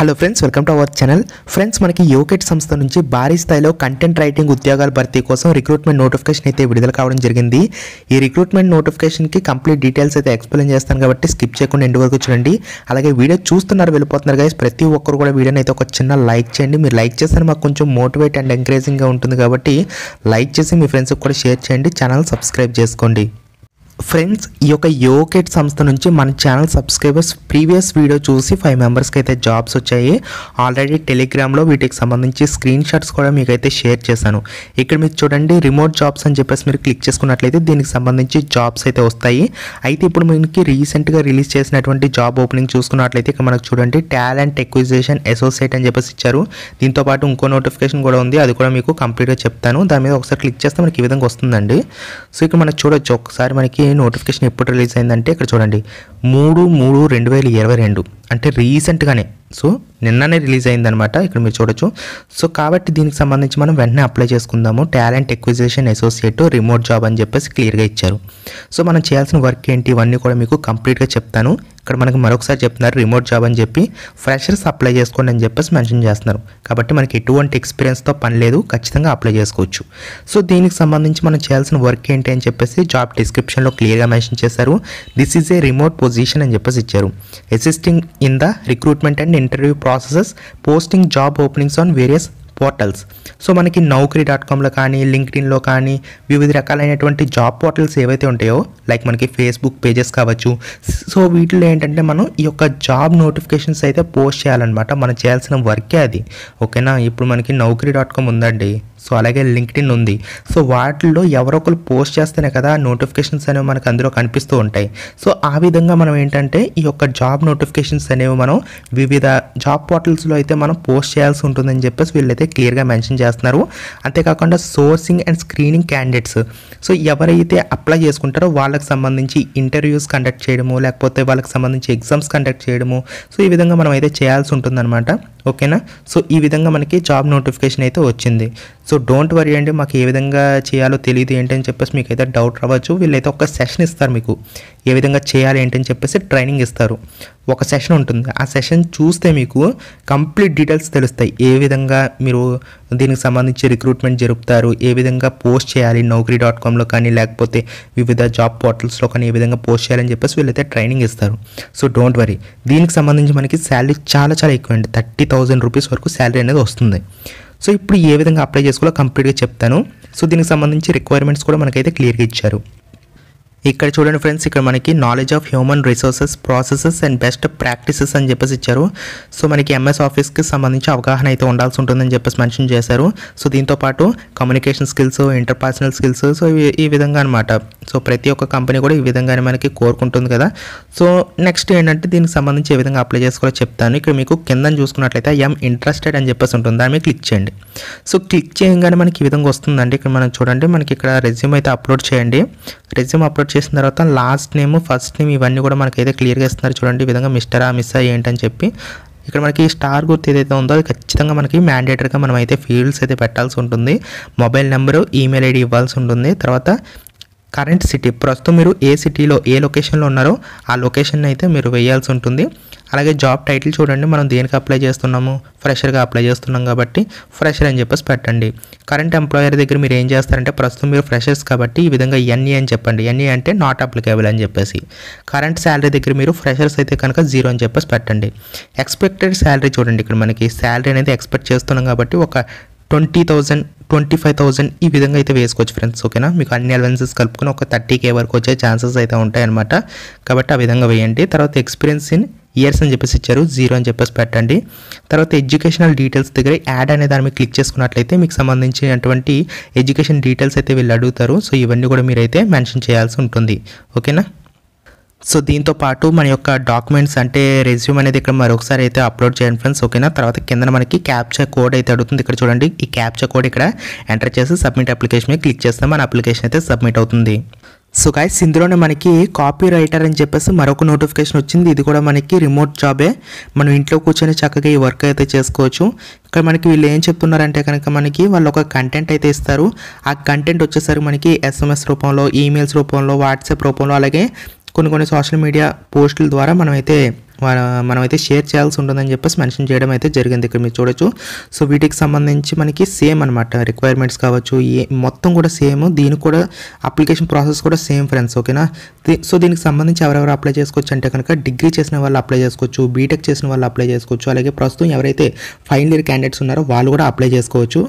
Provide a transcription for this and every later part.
hello friends welcome to our channel friends మనకి Yocket సంస్థ నుంచి భారీ స్థాయిలో కంటెంట్ రైటింగ్ ఉద్యోగాల భర్తీ కోసం రిక్రూట్మెంట్ నోటిఫికేషన్ అయితే విడుదల కావడం జరిగింది ఈ రిక్రూట్మెంట్ నోటిఫికేషన్కి కంప్లీట్ డీటెయిల్స్ అయితే ఎక్స్ప్లెయిన్ చేస్తాను కాబట్టి స్కిప్ చేయకుండా ఎండు వరకు చూడండి అలాగే వీడియో చూస్తున్నారు వెళ్ళిపోతున్నారు కానీ ప్రతి ఒక్కరు కూడా వీడియోని అయితే ఒక చిన్న లైక్ చేయండి మీరు లైక్ చేస్తే మాకు కొంచెం మోటివేట్ అండ్ ఎంకరేజింగ్గా ఉంటుంది కాబట్టి లైక్ చేసి మీ ఫ్రెండ్స్కి కూడా షేర్ చేయండి ఛానల్ సబ్స్క్రైబ్ చేసుకోండి ఫ్రెండ్స్ ఈ యొక్క యోకెట్ సంస్థ నుంచి మన ఛానల్ సబ్స్క్రైబర్స్ ప్రీవియస్ వీడియో చూసి ఫైవ్ మెంబర్స్కి అయితే జాబ్స్ వచ్చాయి ఆల్రెడీ టెలిగ్రామ్లో వీటికి సంబంధించి స్క్రీన్ షాట్స్ కూడా మీకు అయితే షేర్ చేశాను ఇక్కడ మీరు చూడండి రిమోట్ జాబ్స్ అని చెప్పేసి మీరు క్లిక్ చేసుకున్నట్లయితే దీనికి సంబంధించి జాబ్స్ అయితే వస్తాయి అయితే ఇప్పుడు మనకి రీసెంట్గా రిలీజ్ చేసినటువంటి జాబ్ ఓపెనింగ్ చూసుకున్నట్లయితే ఇక్కడ మనకు చూడండి టాలెంట్ ఎక్విజిషన్ అసోసియేట్ అని చెప్పేసి ఇచ్చారు దీంతోపాటు ఇంకో నోటిఫికేషన్ కూడా ఉంది అది కూడా మీకు కంప్లీట్గా చెప్తాను దాని మీద ఒకసారి క్లిక్ చేస్తే మనకి ఈ విధంగా వస్తుందండి సో ఇక్కడ మనకు చూడొచ్చు ఒకసారి మనకి నోటిఫికేషన్ ఎప్పుడు రిలీజ్ అయిందంటే ఇక్కడ చూడండి మూడు మూడు రెండు వేల ఇరవై రెండు అంటే రీసెంట్గానే సో నిన్ననే రిలీజ్ అయిందనమాట ఇక్కడ మీరు చూడొచ్చు సో కాబట్టి దీనికి సంబంధించి మనం వెంటనే అప్లై చేసుకుందాము talent acquisition associate remote job అని చెప్పేసి క్లియర్గా ఇచ్చారు సో మనం చేయాల్సిన వర్క్ ఏంటి ఇవన్నీ కూడా మీకు కంప్లీట్గా చెప్తాను ఇక్కడ మనకి మరొకసారి చెప్తున్నారు రిమోట్ జాబ్ అని చెప్పి ఫ్రెషర్స్ అప్లై చేసుకోండి అని చెప్పేసి మెన్షన్ చేస్తున్నారు కాబట్టి మనకి ఎటువంటి ఎక్స్పీరియన్స్తో పని లేదు ఖచ్చితంగా అప్లై చేసుకోవచ్చు సో దీనికి సంబంధించి మనం చేయాల్సిన వర్క్ ఏంటి అని చెప్పేసి జాబ్ డిస్క్రిప్షన్లో క్లియర్గా మెన్షన్ చేశారు this is a remote position అని చెప్పేసి ఇచ్చారు assisting in the recruitment and interview processes posting job openings on various portals so మనకి నౌకరీ డాట్ కామ్లో కానీ లింక్డ్ఇన్లో కానీ వివిధ రకాలైనటువంటి జాబ్ పోర్టల్స్ ఏవైతే ఉంటాయో లైక్ మనకి ఫేస్బుక్ పేజెస్ కావచ్చు సో వీటిలో ఏంటంటే మనం ఈ యొక్క జాబ్ నోటిఫికేషన్స్ అయితే పోస్ట్ చేయాలన్నమాట మనం చేయాల్సిన వర్కే అది ఓకేనా ఇప్పుడు మనకి నౌకరీ డాట్ కామ్ ఉందండి సో అలాగే లింక్డ్ఇన్ ఉంది సో వాటిల్లో ఎవరొకరు పోస్ట్ చేస్తేనే కదా నోటిఫికేషన్స్ అనేవి మనకు అందులో కనిపిస్తూ ఉంటాయి సో ఆ విధంగా మనం ఏంటంటే ఈ యొక్క జాబ్ నోటిఫికేషన్స్ అనేవి మనం వివిధ జాబ్ పోర్టల్స్లో అయితే మనం పోస్ట్ చేయాల్సి ఉంటుందని చెప్పేసి వీళ్ళైతే క్లియర్గా మెన్షన్ చేస్తున్నారు అంతేకాకుండా sourcing and screening candidates so ఎవరైతే అప్లై చేసుకుంటారో వాళ్ళకి సంబంధించి ఇంటర్వ్యూస్ కండక్ట్ చేయడము లేకపోతే వాళ్ళకి సంబంధించి ఎగ్జామ్స్ కండక్ట్ చేయడము సో ఈ విధంగా మనం అయితే చేయాల్సి ఉంటుందన్నమాట ఓకేనా సో ఈ విధంగా మనకి జాబ్ నోటిఫికేషన్ అయితే వచ్చింది సో డోంట్ వరీ అండి మాకు ఏ విధంగా చేయాలో తెలియదు ఏంటని చెప్పేసి అయితే డౌట్ రావచ్చు వీళ్ళైతే ఒక సెషన్ ఇస్తారు మీకు ఏ విధంగా చేయాలి ఏంటని చెప్పేసి ట్రైనింగ్ ఇస్తారు ఒక సెషన్ ఉంటుంది ఆ సెషన్ చూస్తే మీకు కంప్లీట్ డీటెయిల్స్ తెలుస్తాయి ఏ విధంగా మీరు దీనికి సంబంధించి రిక్రూట్మెంట్ జరుపుతారు ఏ విధంగా పోస్ట్ చేయాలి నౌకరీ డాట్ కామ్లో కానీ లేకపోతే వివిధ జాబ్ పోర్టల్స్లో కానీ ఏ విధంగా పోస్ట్ చేయాలని చెప్పేసి వీళ్ళైతే ట్రైనింగ్ ఇస్తారు సో డోంట్ వరీ దీనికి సంబంధించి మనకి శాలరీ చాలా చాలా ఎక్కువ అండి థర్టీ థౌజండ్ రూపీస్ వరకు శాలరీ అనేది వస్తుంది సో ఇప్పుడు ఏ విధంగా అప్లై చేసుకోవాలో కంప్లీట్గా చెప్తాను సో దీనికి సంబంధించి రిక్వైర్మెంట్స్ కూడా మనకైతే క్లియర్గా ఇచ్చారు ఇక్కడ చూడండి ఫ్రెండ్స్ ఇక్కడ మనకి knowledge of human resources processes and best practices అని చెప్పేసి ఇచ్చారు సో మనకి ఎంఎస్ ఆఫీస్కి సంబంధించి అవగాహన అయితే ఉండాల్సి ఉంటుందని చెప్పేసి మెన్షన్ చేశారు సో దీంతోపాటు communication skills interpersonal skills so ఈ విధంగా అనమాట సో ప్రతి ఒక్క కంపెనీ కూడా ఈ విధంగానే మనకి కోరుకుంటుంది కదా సో నెక్స్ట్ ఏంటంటే దీనికి సంబంధించి ఏ విధంగా అప్లై చేసుకోవాలో చెప్తాను ఇక్కడ మీకు కింద చూసుకున్నట్లయితే ఐఎమ్ ఇంట్రెస్టెడ్ అని చెప్పేసి ఉంటుంది దాని మీద క్లిక్ చేయండి సో క్లిక్ చేయగానే మనకి ఈ విధంగా వస్తుందండి ఇక్కడ మనం చూడండి మనకి ఇక్కడ రెజ్యూమ్ అయితే అప్లోడ్ చేయండి రెజ్యూమ్ అప్లోడ్ వచ్చేసిన తర్వాత లాస్ట్ నేమ్ ఫస్ట్ నేమ్ ఇవన్నీ కూడా మనకైతే క్లియర్గా ఇస్తున్నారు చూడండి ఈ విధంగా మిస్టరా మిస్సా ఏంటని చెప్పి ఇక్కడ మనకి స్టార్ గుర్తు ఏదైతే ఉందో అది ఖచ్చితంగా మనకి మ్యాండేటరీగా మనం అయితే ఫీల్డ్స్ అయితే పెట్టాల్సి ఉంటుంది మొబైల్ నెంబరు ఈమెయిల్ ఐడి ఇవ్వాల్సి ఉంటుంది తర్వాత కరెంట్ సిటీ ప్రస్తుతం మీరు ఏ సిటీలో ఏ లొకేషన్లో ఉన్నారో ఆ లొకేషన్ అయితే మీరు వేయాల్సి ఉంటుంది అలాగే జాబ్ టైటిల్ చూడండి మనం దేనికి అప్లై చేస్తున్నాము ఫ్రెషర్గా అప్లై చేస్తున్నాం కాబట్టి ఫ్రెషర్ అని చెప్పేసి పెట్టండి కరెంట్ ఎంప్లాయర్ దగ్గర మీరు ఏం చేస్తారంటే ప్రస్తుతం మీరు ఫ్రెషర్స్ కాబట్టి ఈ విధంగా ఎన్ఈ అని చెప్పండి ఎన్ఈ అంటే నాట్ అప్లికేబుల్ అని చెప్పేసి కరెంట్ శాలరీ దగ్గర మీరు ఫ్రెషర్స్ అయితే కనుక జీరో అని చెప్పేసి పెట్టండి ఎక్స్పెక్టెడ్ శాలరీ చూడండి ఇక్కడ మనకి శాలరీ అనేది ఎక్స్పెక్ట్ చేస్తున్నాం కాబట్టి ఒక twenty thousand twenty five thousand ఈ విధంగా అయితే వేసుకోవచ్చు ఫ్రెండ్స్ ఓకేనా మీకు అన్ని అలవెన్సెస్ కలుపుకుని ఒక థర్టీ కే వరకు వచ్చే ఛాన్సెస్ అయితే ఉంటాయన్నమాట కాబట్టి ఆ విధంగా వేయండి తర్వాత ఎక్స్పీరియన్స్ ఇన్ ఇయర్స్ అని చెప్పేసి ఇచ్చారు జీరో అని చెప్పేసి పెట్టండి తర్వాత ఎడ్యుకేషనల్ డీటెయిల్స్ దగ్గర యాడ్ అనే దాని మీద క్లిక్ చేసుకున్నట్లయితే మీకు సంబంధించినటువంటి ఎడ్యుకేషన్ డీటెయిల్స్ అయితే వీళ్ళు అడుగుతారు సో ఇవన్నీ కూడా మీరైతే మెన్షన్ చేయాల్సి ఉంటుంది ఓకేనా సో దీంతో పాటు మన యొక్క డాక్యుమెంట్స్ అంటే రెజ్యూమ్ అనేది ఇక్కడ మరొకసారి అయితే అప్లోడ్ చేయండి ఫ్రెండ్స్ ఓకేనా తర్వాత కింద మనకి క్యాప్చర్ కోడ్ అయితే అడుగుతుంది ఇక్కడ చూడండి ఈ క్యాప్చర్ కోడ్ ఇక్కడ ఎంటర్ చేసి సబ్మిట్ అప్లికేషన్ క్లిక్ చేస్తే మన అప్లికేషన్ అయితే సబ్మిట్ అవుతుంది సో గాయస్ ఇందులోనే మనకి కాపీ రైటర్ అని చెప్పేసి మరొక నోటిఫికేషన్ వచ్చింది ఇది కూడా మనకి రిమోట్ జాబే మనం ఇంట్లో కూర్చొని చక్కగా ఈ వర్క్ అయితే చేసుకోవచ్చు ఇక్కడ మనకి వీళ్ళు ఏం చెప్తున్నారంటే కనుక మనకి వాళ్ళు ఒక కంటెంట్ అయితే ఇస్తారు ఆ కంటెంట్ వచ్చేసరికి మనకి ఎస్ఎంఎస్ రూపంలో ఈమెయిల్స్ రూపంలో వాట్సాప్ రూపంలో అలాగే కొన్ని కొన్ని సోషల్ మీడియా పోస్టుల ద్వారా మనమైతే మనమైతే షేర్ చేయాల్సి ఉంటుందని చెప్పేసి మెన్షన్ చేయడం అయితే జరిగింది ఇక్కడ మీరు చూడొచ్చు సో వీటికి సంబంధించి మనకి సేమ్ అనమాట రిక్వైర్మెంట్స్ కావచ్చు ఏ మొత్తం కూడా సేమ్ దీనికి కూడా అప్లికేషన్ ప్రాసెస్ కూడా సేమ్ ఫ్రెండ్స్ ఓకేనా సో దీనికి సంబంధించి ఎవరెవరు అప్లై చేసుకోవచ్చు అంటే కనుక డిగ్రీ చేసిన వాళ్ళు అప్లై చేసుకోవచ్చు బీటెక్ చేసిన వాళ్ళు అప్లై చేసుకోవచ్చు అలాగే ప్రస్తుతం ఎవరైతే ఫైనల్ ఇయర్ క్యాండిడేట్స్ ఉన్నారో వాళ్ళు కూడా అప్లై చేసుకోవచ్చు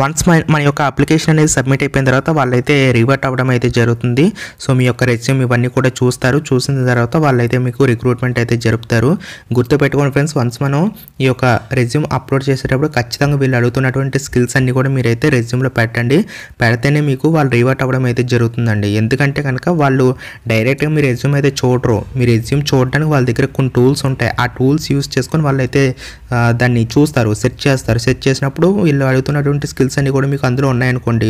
వన్స్ మన యొక్క అప్లికేషన్ అనేది సబ్మిట్ అయిపోయిన తర్వాత వాళ్ళైతే రివర్ట్ అవ్వడం అయితే జరుగుతుంది సో మీ యొక్క రెజ్యూమ్ ఇవన్నీ కూడా చూస్తారు చూసిన తర్వాత వాళ్ళైతే మీకు రిక్రూట్మెంట్ అయితే జరుపుతారు గుర్తుపెట్టుకోండి ఫ్రెండ్స్ వన్స్ మనం ఈ యొక్క రెజ్యూమ్ అప్లోడ్ చేసేటప్పుడు ఖచ్చితంగా వీళ్ళు అడుగుతున్నటువంటి స్కిల్స్ అన్నీ కూడా మీరైతే రెజ్యూమ్లో పెట్టండి పెడితేనే మీకు వాళ్ళు రివర్ట్ అవ్వడం అయితే జరుగుతుందండి ఎందుకంటే కనుక వాళ్ళు డైరెక్ట్గా మీ రెజ్యూమ్ అయితే చూడరు మీ రెజ్యూమ్ చూడడానికి వాళ్ళ దగ్గర కొన్ని టూల్స్ ఉంటాయి ఆ టూల్స్ యూస్ చేసుకొని వాళ్ళైతే దాన్ని చూస్తారు సెర్చ్ చేస్తారు సెర్చ్ చేసినప్పుడు వీళ్ళు అడుగుతున్నటువంటి స్కిల్స్ స్కిల్స్ అన్నీ కూడా మీకు అందులో ఉన్నాయనుకోండి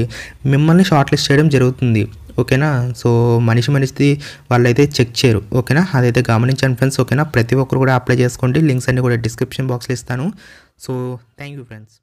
మిమ్మల్ని షార్ట్ లిస్ట్ చేయడం జరుగుతుంది ఓకేనా సో మనిషి మనిషిది వాళ్ళైతే చెక్ చేయరు ఓకేనా అదైతే గమనించండి ఫ్రెండ్స్ ఓకేనా ప్రతి ఒక్కరు కూడా అప్లై చేసుకోండి లింక్స్ అన్నీ కూడా డిస్క్రిప్షన్ బాక్స్లో ఇస్తాను సో థ్యాంక్ యూ ఫ్రెండ్స్